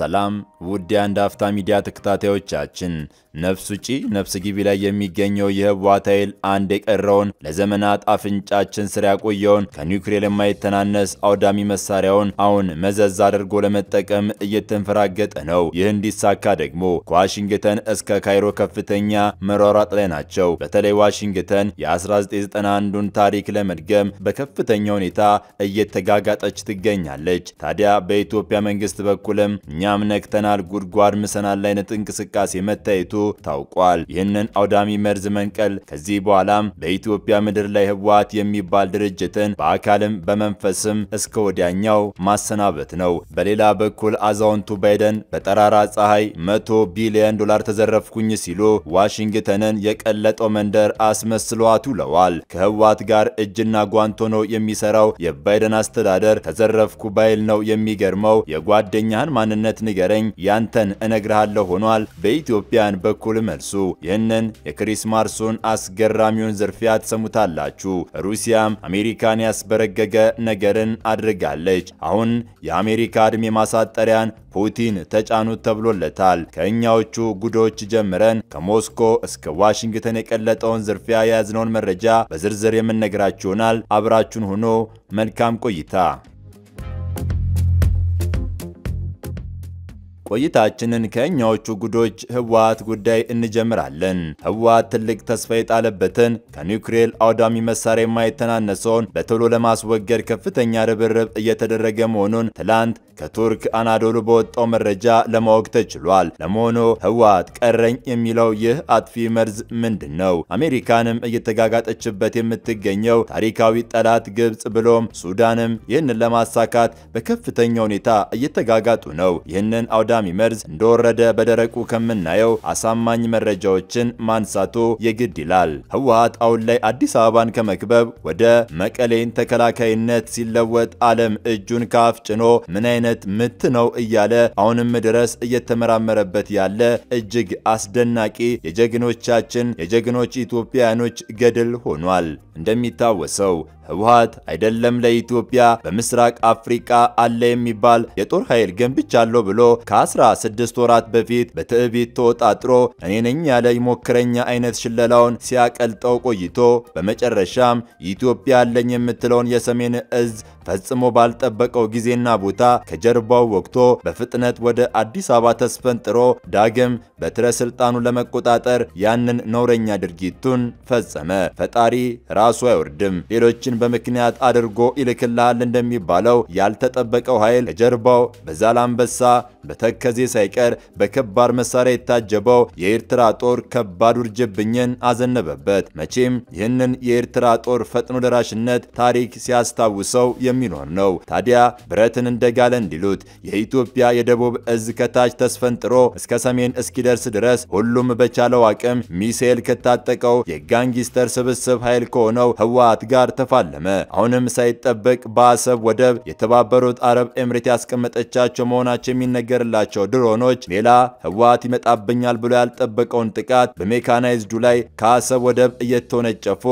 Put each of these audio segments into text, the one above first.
ሰላም ውድ የአንድ አፍታ ሚዲያ ተከታታዮቻችን፣ ነፍስ ውጪ ነፍስ ግቢ ላይ የሚገኘው የህወሓት ኃይል አንድ የቀረውን ለዘመናት አፍንጫችን ስር ያቆየውን ከኒውክሌር የማይተናነስ አውዳሚ መሳሪያውን አሁን መዘዝ አድርጎ ለመጠቀም እየተንፈራገጠ ነው። ይህ እንዲሳካ ደግሞ ከዋሽንግተን እስከ ካይሮ ከፍተኛ መሯሯጥ ላይ ናቸው። በተለይ ዋሽንግተን የ1991ን ታሪክ ለመድገም በከፍተኛ ሁኔታ እየተጋጋጠች ትገኛለች። ታዲያ በኢትዮጵያ መንግስት በኩልም እኛ እኛም ነክተናል፣ ጉድጓድ ምሰናል አይነት እንቅስቃሴ መታየቱ ታውቋል። ይህንን አውዳሚ መርዝ መንቀል ከዚህ በኋላም በኢትዮጵያ ምድር ላይ ህወሓት የሚባል ድርጅትን በአካልም በመንፈስም እስከ ወዲያኛው ማሰናበት ነው። በሌላ በኩል አዛውንቱ ባይደን በጠራራ ፀሐይ መቶ ቢሊዮን ዶላር ተዘረፍኩኝ ሲሉ ዋሽንግተንን የቀለጠው መንደር አስመስሏት ውለዋል። ከህወሓት ጋር እጅና ጓንት ሆኖ የሚሰራው የባይደን አስተዳደር ተዘረፍኩ ባይል ነው የሚገርመው። የጓደኛህን ማንነት በእውነት ንገረኝ፣ ያንተን እነግርሃለሁ ሆኗል። በኢትዮጵያን በኩል መልሱ ይህንን የክሪስማርሱን አስገራሚውን ዝርፊያ ትሰሙታላችሁ። ሩሲያም አሜሪካን ያስበረገገ ነገርን አድርጋለች። አሁን የአሜሪካ ዕድሜ ማሳጠሪያን ፑቲን ተጫኑት ተብሎለታል። ከእኛዎቹ ጉዶች ጀምረን ከሞስኮ እስከ ዋሽንግተን የቀለጠውን ዝርፊያ የያዝነውን መረጃ በዝርዝር የምንነግራችሁናል። አብራችሁን ሆኖ መልካም ቆይታ ቆይታችንን ከእኛዎቹ ጉዶች ህወሓት ጉዳይ እንጀምራለን። ህወሓት ትልቅ ተስፋ የጣለበትን ከኒውክሌር አውዳሚ መሳሪያ የማይተናነሰውን በቶሎ ለማስወገድ ከፍተኛ ርብርብ እየተደረገ መሆኑን ትላንት ከቱርክ አናዶሉ በወጣው መረጃ ለማወቅ ተችሏል። ለመሆኑ ህወሓት ቀረኝ የሚለው ይህ አጥፊ መርዝ ምንድን ነው? አሜሪካንም እየተጋጋጠችበት የምትገኘው ታሪካዊ ጠላት ግብፅ ብሎም ሱዳንም ይህንን ለማሳካት በከፍተኛ ሁኔታ እየተጋጋጡ ነው። ይህንን አውዳ አውዳሚ መርዝ እንደወረደ በደረቁ ከምናየው አሳማኝ መረጃዎችን ማንሳቱ የግድ ይላል። ህወሀት አሁን ላይ አዲስ አበባን ከመክበብ ወደ መቀሌን ተከላካይነት ሲለወጥ ዓለም እጁን ካፍ ጭኖ ምን አይነት ምት ነው እያለ አሁንም ድረስ እየተመራመረበት ያለ እጅግ አስደናቂ የጀግኖቻችን የጀግኖች ኢትዮጵያኖች ገድል ሆኗል። እንደሚታወሰው ህወሀት አይደለም ለኢትዮጵያ በምስራቅ አፍሪካ አለ የሚባል የጦር ኃይል ገንብቻለሁ ብሎ ከ16 ወራት በፊት በትዕቢት ተወጣጥሮ እኔ ነኝ ያለ ይሞክረኛ አይነት ሽለላውን ሲያቀልጠው ቆይቶ በመጨረሻም ኢትዮጵያ አለኝ የምትለውን የሰሜን እዝ ፈጽሞ ባልጠበቀው ጊዜና ቦታ ከጀርባው ወቅቶ በፍጥነት ወደ አዲስ አበባ ተስፈንጥሮ ዳግም በትረ ስልጣኑ ለመቆጣጠር ያንን ነውረኛ ድርጊቱን ፈጸመ። ፈጣሪ ራ ራሱ አይወርድም። ሌሎችን በምክንያት አድርጎ ይልክልሃል እንደሚባለው ያልተጠበቀው ኃይል ከጀርባው በዛላምበሳ በተከዜ ሳይቀር በከባድ መሳሪያ የታጀበው የኤርትራ ጦር ከባድ ውርጅብኝን አዘነበበት። መቼም ይህንን የኤርትራ ጦር ፈጥኖ ደራሽነት ታሪክ ሲያስታውሰው የሚኖር ነው። ታዲያ ብረትን እንደጋለ እንዲሉት የኢትዮጵያ የደቡብ እዝ ከታች ተስፈንጥሮ እስከ ሰሜን እስኪደርስ ድረስ ሁሉም በቻለው አቅም ሚሳኤል ከታጠቀው የጋንጊስተር ስብስብ ኃይል ከሆነ ከሆነው ህወሓት ጋር ተፋለመ። አሁንም ሳይጠበቅ በአሰብ ወደብ የተባበሩት አረብ ኤምሬት ያስቀመጠቻቸው መሆናቸው የሚነገርላቸው ድሮኖች ሌላ ህወሓት ይመጣብኛል ብሎ ያልጠበቀውን ጥቃት በሜካናይዝዱ ላይ ከአሰብ ወደብ እየተወነጨፉ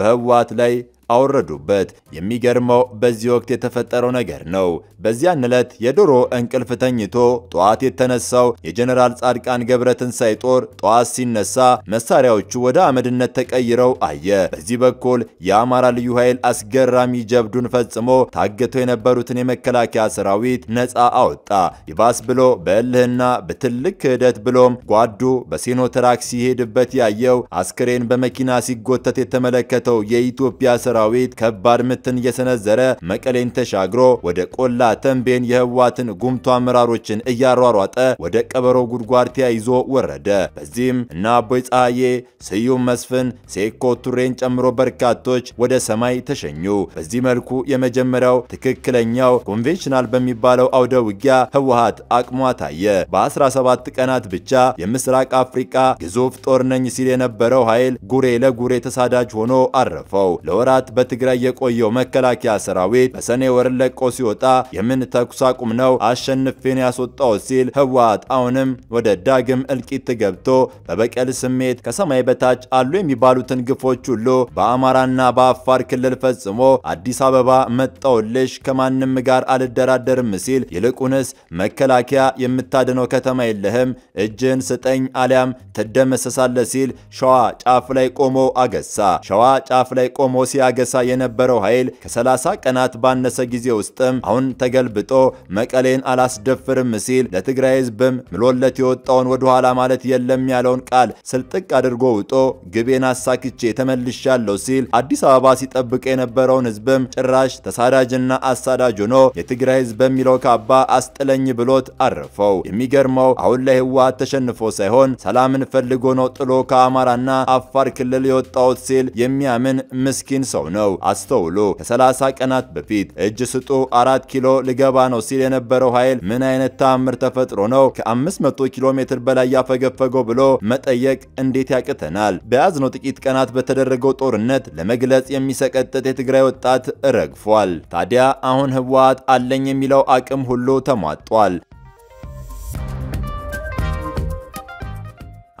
በህወሓት ላይ አወረዱበት። የሚገርመው በዚህ ወቅት የተፈጠረው ነገር ነው። በዚያን ዕለት የዶሮ እንቅልፍ ተኝቶ ጠዋት የተነሳው የጀነራል ጻድቃን ገብረትንሳኤ ጦር ጠዋት ሲነሳ መሳሪያዎቹ ወደ አመድነት ተቀይረው አየ። በዚህ በኩል የአማራ ልዩ ኃይል አስገራሚ ጀብዱን ፈጽሞ ታግተው የነበሩትን የመከላከያ ሰራዊት ነፃ አወጣ። ይባስ ብሎ በእልህና በትልቅ ክህደት ብሎም ጓዱ በሲኖትራክ ሲሄድበት ያየው አስክሬን በመኪና ሲጎተት የተመለከተው የኢትዮጵያ ሰራዊት ከባድ ምትን እየሰነዘረ መቀሌን ተሻግሮ ወደ ቆላ ተንቤን የህዋትን ጉምቱ አመራሮችን እያሯሯጠ ወደ ቀበሮ ጉድጓድ ተያይዞ ወረደ። በዚህም እና አቦይ ፀሐዬ፣ ስዩም መስፍን፣ ሴኮ ቱሬን ጨምሮ በርካቶች ወደ ሰማይ ተሸኙ። በዚህ መልኩ የመጀመሪያው ትክክለኛው ኮንቬንሽናል በሚባለው አውደ ውጊያ ህወሀት አቅሟ ታየ። በ17 ቀናት ብቻ የምስራቅ አፍሪቃ ግዙፍ ጦር ነኝ ሲል የነበረው ኃይል ጉሬ ለጉሬ ተሳዳጅ ሆኖ አረፈው። ለወራት ዓመታት በትግራይ የቆየው መከላከያ ሰራዊት በሰኔ ወር ለቆ ሲወጣ የምን ተኩስ አቁም ነው አሸንፌን ያስወጣው ሲል ህወሓት አሁንም ወደ ዳግም እልቂት ገብቶ በበቀል ስሜት ከሰማይ በታች አሉ የሚባሉትን ግፎች ሁሉ በአማራና በአፋር ክልል ፈጽሞ አዲስ አበባ መጣውልሽ ከማንም ጋር አልደራደርም ሲል ይልቁንስ መከላከያ የምታድነው ከተማ የለህም እጅን ስጠኝ አሊያም ትደመሰሳለ ሲል ሸዋ ጫፍ ላይ ቆሞ አገሳ ሸዋ ጫፍ ላይ ቆሞ ሲያ ሲያገሳ የነበረው ኃይል ከ30 ቀናት ባነሰ ጊዜ ውስጥም አሁን ተገልብጦ መቀሌን አላስደፍርም ሲል ለትግራይ ህዝብም ምሎለት የወጣውን ወደኋላ ማለት የለም ያለውን ቃል ስልጥቅ አድርጎ ውጦ ግቤን አሳክቼ ተመልሻለሁ ሲል አዲስ አበባ ሲጠብቅ የነበረውን ህዝብም ጭራሽ ተሳዳጅና አሳዳጅ ሆኖ የትግራይ ህዝብ በሚለው ካባ አስጥለኝ ብሎት አረፈው። የሚገርመው አሁን ላይ ህወሓት ተሸንፎ ሳይሆን ሰላምን ፈልጎ ነው ጥሎ ከአማራና አፋር ክልል የወጣውት ሲል የሚያምን ምስኪን ሰው ሰው ነው። አስተውሉ። ከ30 ቀናት በፊት እጅ ስጡ አራት ኪሎ ልገባ ነው ሲል የነበረው ኃይል ምን አይነት ተአምር ተፈጥሮ ነው ከ500 ኪሎ ሜትር በላይ ያፈገፈገው ብሎ መጠየቅ እንዴት ያቅተናል? በያዝነው ጥቂት ቀናት በተደረገው ጦርነት ለመግለጽ የሚሰቀጥጥ የትግራይ ወጣት ረግፏል። ታዲያ አሁን ህወሓት አለኝ የሚለው አቅም ሁሉ ተሟጧል።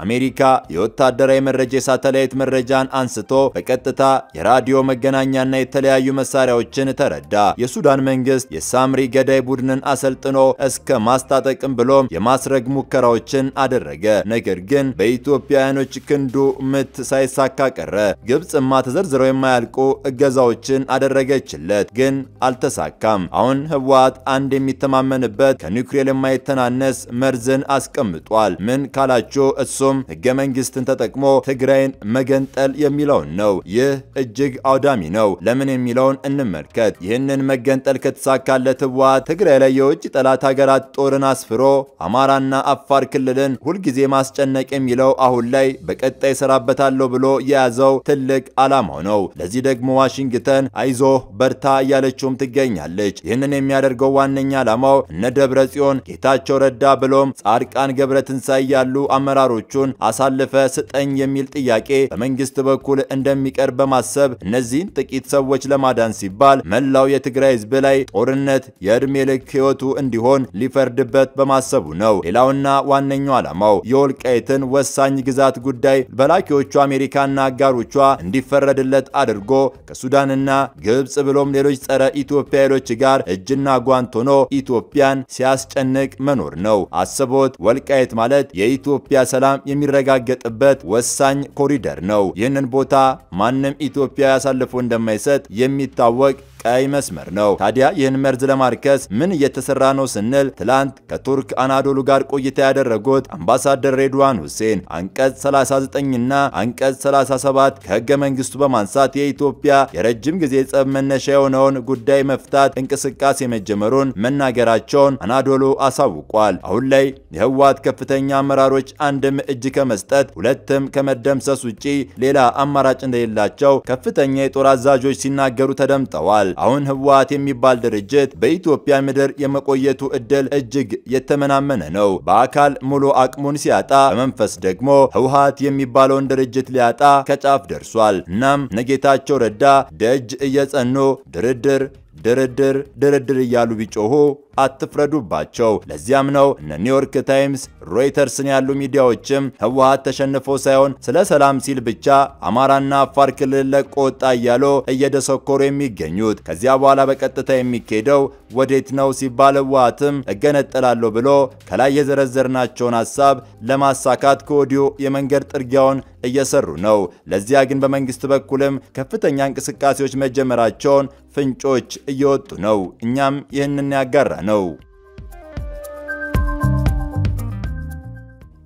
አሜሪካ የወታደራዊ መረጃ የሳተላይት መረጃን አንስቶ በቀጥታ የራዲዮ መገናኛና የተለያዩ መሳሪያዎችን ተረዳ። የሱዳን መንግስት የሳምሪ ገዳይ ቡድንን አሰልጥኖ እስከ ማስታጠቅም ብሎም የማስረግ ሙከራዎችን አደረገ። ነገር ግን በኢትዮጵያውያኖች ክንዱ ምት ሳይሳካ ቀረ። ግብፅማ ተዘርዝረው የማያልቁ እገዛዎችን አደረገችለት፣ ግን አልተሳካም። አሁን ህወሓት አንድ የሚተማመንበት ከኒውክሌር የማይተናነስ መርዝን አስቀምጧል። ምን ካላችሁ እሱ እሱም ህገ መንግስትን ተጠቅሞ ትግራይን መገንጠል የሚለውን ነው። ይህ እጅግ አውዳሚ ነው። ለምን የሚለውን እንመልከት። ይህንን መገንጠል ከተሳካለት ህወሓት ትግራይ ላይ የውጭ ጠላት ሀገራት ጦርን አስፍሮ አማራና አፋር ክልልን ሁልጊዜ ማስጨነቅ የሚለው አሁን ላይ በቀጣይ ይሰራበታለሁ ብሎ የያዘው ትልቅ ዓላማው ነው። ለዚህ ደግሞ ዋሽንግተን አይዞ በርታ እያለችውም ትገኛለች። ይህንን የሚያደርገው ዋነኛ ዓላማው እነ ደብረ ጽዮን፣ ጌታቸው ረዳ ብሎም ጻድቃን ገብረ ትንሳኤ ያሉ አመራሮቹ ራሳችሁን አሳልፈ ስጠኝ የሚል ጥያቄ በመንግስት በኩል እንደሚቀር በማሰብ እነዚህን ጥቂት ሰዎች ለማዳን ሲባል መላው የትግራይ ህዝብ ላይ ጦርነት የዕድሜ ልክ ህይወቱ እንዲሆን ሊፈርድበት በማሰቡ ነው። ሌላውና ዋነኛው ዓላማው የወልቃይትን ወሳኝ ግዛት ጉዳይ በላኪዎቹ አሜሪካና አጋሮቿ እንዲፈረድለት አድርጎ ከሱዳንና ግብጽ ብሎም ሌሎች ጸረ ኢትዮጵያ ኃይሎች ጋር እጅና ጓንት ሆኖ ኢትዮጵያን ሲያስጨንቅ መኖር ነው። አስቦት ወልቃይት ማለት የኢትዮጵያ ሰላም የሚረጋገጥበት ወሳኝ ኮሪደር ነው። ይህንን ቦታ ማንም ኢትዮጵያ ያሳልፎ እንደማይሰጥ የሚታወቅ ቀይ መስመር ነው። ታዲያ ይህን መርዝ ለማርከስ ምን እየተሰራ ነው ስንል ትላንት ከቱርክ አናዶሉ ጋር ቆይታ ያደረጉት አምባሳደር ሬድዋን ሁሴን አንቀጽ 39ና አንቀጽ 37 ከህገ መንግስቱ በማንሳት የኢትዮጵያ የረጅም ጊዜ ጸብ መነሻ የሆነውን ጉዳይ መፍታት እንቅስቃሴ መጀመሩን መናገራቸውን አናዶሎ አሳውቋል። አሁን ላይ የህወሓት ከፍተኛ አመራሮች አንድም እጅ ከመስጠት ሁለትም ከመደምሰስ ውጪ ሌላ አማራጭ እንደሌላቸው ከፍተኛ የጦር አዛዦች ሲናገሩ ተደምጠዋል። አሁን ህወሓት የሚባል ድርጅት በኢትዮጵያ ምድር የመቆየቱ እድል እጅግ የተመናመነ ነው። በአካል ሙሉ አቅሙን ሲያጣ፣ በመንፈስ ደግሞ ህወሓት የሚባለውን ድርጅት ሊያጣ ከጫፍ ደርሷል። እናም ነጌታቸው ረዳ ደጅ እየጸኑ ድርድር ድርድር ድርድር እያሉ ቢጮሁ አትፍረዱባቸው። ለዚያም ነው እነ ኒውዮርክ ታይምስ፣ ሮይተርስን ያሉ ሚዲያዎችም ህወሀት ተሸንፎ ሳይሆን ስለ ሰላም ሲል ብቻ አማራና አፋር ክልል ለቆ ወጣ እያሉ እየደሰኮሩ የሚገኙት። ከዚያ በኋላ በቀጥታ የሚካሄደው ወዴት ነው ሲባል ህወሀትም እገነጠላለሁ ብሎ ከላይ የዘረዘርናቸውን ሀሳብ ለማሳካት ከወዲሁ የመንገድ ጥርጊያውን እየሰሩ ነው። ለዚያ ግን በመንግስት በኩልም ከፍተኛ እንቅስቃሴዎች መጀመራቸውን ፍንጮች እየወጡ ነው። እኛም ይህንን ያጋራ know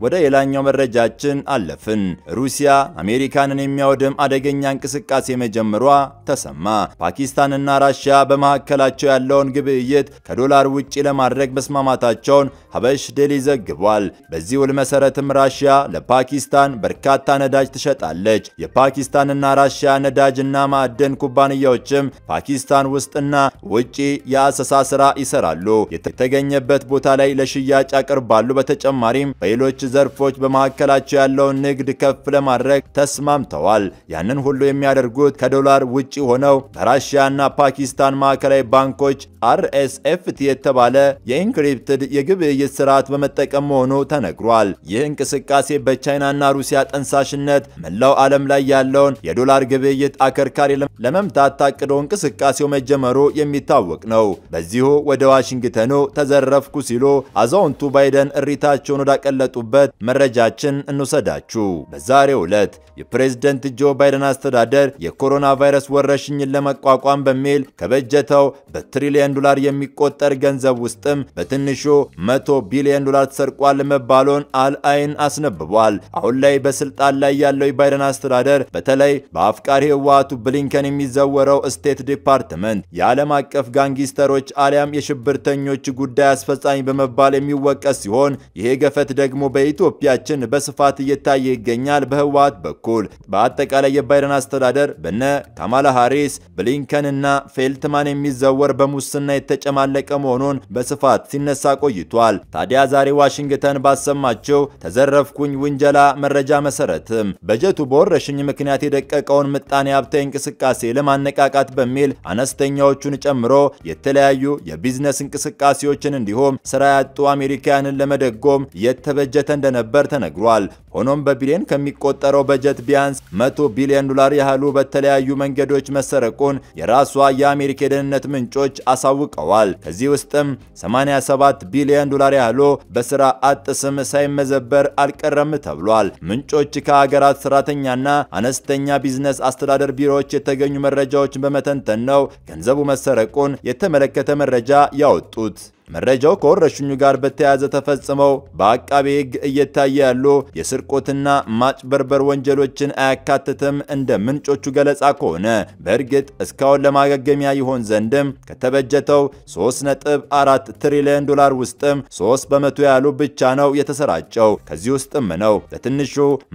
ወደ ሌላኛው መረጃችን አለፍን። ሩሲያ አሜሪካንን የሚያወድም አደገኛ እንቅስቃሴ መጀመሯ ተሰማ። ፓኪስታንና ራሽያ በመካከላቸው ያለውን ግብይት ከዶላር ውጪ ለማድረግ መስማማታቸውን ሀበሽ ዴሊ ዘግቧል። በዚህ ውል መሰረትም ራሽያ ለፓኪስታን በርካታ ነዳጅ ትሸጣለች። የፓኪስታንና ራሽያ ነዳጅና ማዕድን ኩባንያዎችም ፓኪስታን ውስጥና ውጪ የአሰሳ ስራ ይሰራሉ፣ የተገኘበት ቦታ ላይ ለሽያጭ ያቀርባሉ። በተጨማሪም በሌሎች ዘርፎች በመካከላቸው ያለውን ንግድ ከፍ ለማድረግ ተስማምተዋል። ያንን ሁሉ የሚያደርጉት ከዶላር ውጪ ሆነው በራሽያና ፓኪስታን ማዕከላዊ ባንኮች አርኤስኤፍቲ የተባለ የኢንክሪፕትድ የግብይት ስርዓት በመጠቀም መሆኑ ተነግሯል። ይህ እንቅስቃሴ በቻይናና ሩሲያ ጠንሳሽነት መላው ዓለም ላይ ያለውን የዶላር ግብይት አከርካሪ ለመምታት ታቅዶ እንቅስቃሴው መጀመሩ የሚታወቅ ነው። በዚሁ ወደ ዋሽንግተኑ ተዘረፍኩ ሲሉ አዛውንቱ ባይደን እሪታቸውን ወዳቀለጡበት ወዳለበት መረጃችን እንውሰዳችሁ። በዛሬው ዕለት የፕሬዝደንት ጆ ባይደን አስተዳደር የኮሮና ቫይረስ ወረርሽኝን ለመቋቋም በሚል ከበጀተው በትሪሊየን ዶላር የሚቆጠር ገንዘብ ውስጥም በትንሹ 100 ቢሊዮን ዶላር ተሰርቋል መባሉን አልአይን አስነብቧል። አሁን ላይ በስልጣን ላይ ያለው የባይደን አስተዳደር በተለይ በአፍቃሪ ህወሓቱ ብሊንከን የሚዘወረው ስቴት ዲፓርትመንት የዓለም አቀፍ ጋንጊስተሮች አሊያም የሽብርተኞች ጉዳይ አስፈጻሚ በመባል የሚወቀስ ሲሆን ይሄ ገፈት ደግሞ በ በኢትዮጵያችን በስፋት እየታየ ይገኛል። በህወሓት በኩል በአጠቃላይ የባይደን አስተዳደር በነ ካማላ ሃሪስ ብሊንከንና ፌልትማን የሚዘወር በሙስና የተጨማለቀ መሆኑን በስፋት ሲነሳ ቆይቷል። ታዲያ ዛሬ ዋሽንግተን ባሰማቸው ተዘረፍኩኝ ውንጀላ መረጃ መሰረትም በጀቱ በወረሽኝ ምክንያት የደቀቀውን ምጣኔ ሀብታዊ እንቅስቃሴ ለማነቃቃት በሚል አነስተኛዎቹን ጨምሮ የተለያዩ የቢዝነስ እንቅስቃሴዎችን እንዲሁም ስራ ያጡ አሜሪካውያንን ለመደጎም የተበጀተ እንደነበር ተነግሯል። ሆኖም በቢሊዮን ከሚቆጠረው በጀት ቢያንስ 100 ቢሊዮን ዶላር ያህሉ በተለያዩ መንገዶች መሰረቁን የራሷ የአሜሪካ የደህንነት ምንጮች አሳውቀዋል። ከዚህ ውስጥም 87 ቢሊዮን ዶላር ያህሉ በስራ አጥ ስም ሳይመዘበር አልቀረም ተብሏል። ምንጮች ከሀገራት ሰራተኛና አነስተኛ ቢዝነስ አስተዳደር ቢሮዎች የተገኙ መረጃዎችን በመተንተን ነው ገንዘቡ መሰረቁን የተመለከተ መረጃ ያወጡት። መረጃው ከወረሽኙ ጋር በተያያዘ ተፈጽመው በአቃቤ ሕግ እየታየ ያሉ የስር ስርቆትና ማጭበርበር ወንጀሎችን አያካትትም። እንደ ምንጮቹ ገለጻ ከሆነ በእርግጥ እስካሁን ለማገገሚያ ይሆን ዘንድም ከተበጀተው 3.4 ትሪሊዮን ዶላር ውስጥም 3 በመቶ ያሉ ብቻ ነው የተሰራጨው። ከዚህ ውስጥም ነው ለትንሹ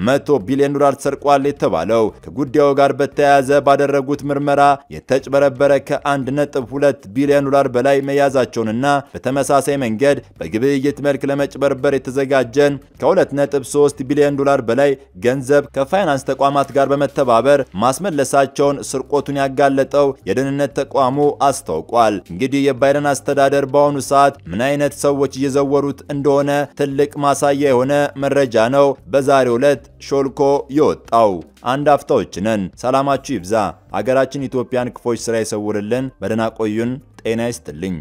100 ቢሊዮን ዶላር ተሰርቋል የተባለው። ከጉዳዩ ጋር በተያያዘ ባደረጉት ምርመራ የተጭበረበረ ከ1.2 ቢሊዮን ዶላር በላይ መያዛቸውንና በተመሳሳይ መንገድ በግብይት መልክ ለመጭበርበር የተዘጋጀን ከ2.3 ቢሊዮን ዶላር በላይ ገንዘብ ከፋይናንስ ተቋማት ጋር በመተባበር ማስመለሳቸውን ስርቆቱን ያጋለጠው የደህንነት ተቋሙ አስታውቋል። እንግዲህ የባይደን አስተዳደር በአሁኑ ሰዓት ምን አይነት ሰዎች እየዘወሩት እንደሆነ ትልቅ ማሳያ የሆነ መረጃ ነው በዛሬው ዕለት ሾልኮ የወጣው። አንድ አፍታዎች ነን። ሰላማችሁ ይብዛ። አገራችን ኢትዮጵያን ክፎች ስራ ይሰውርልን። በደህና ቆዩን። ጤና ይስጥልኝ።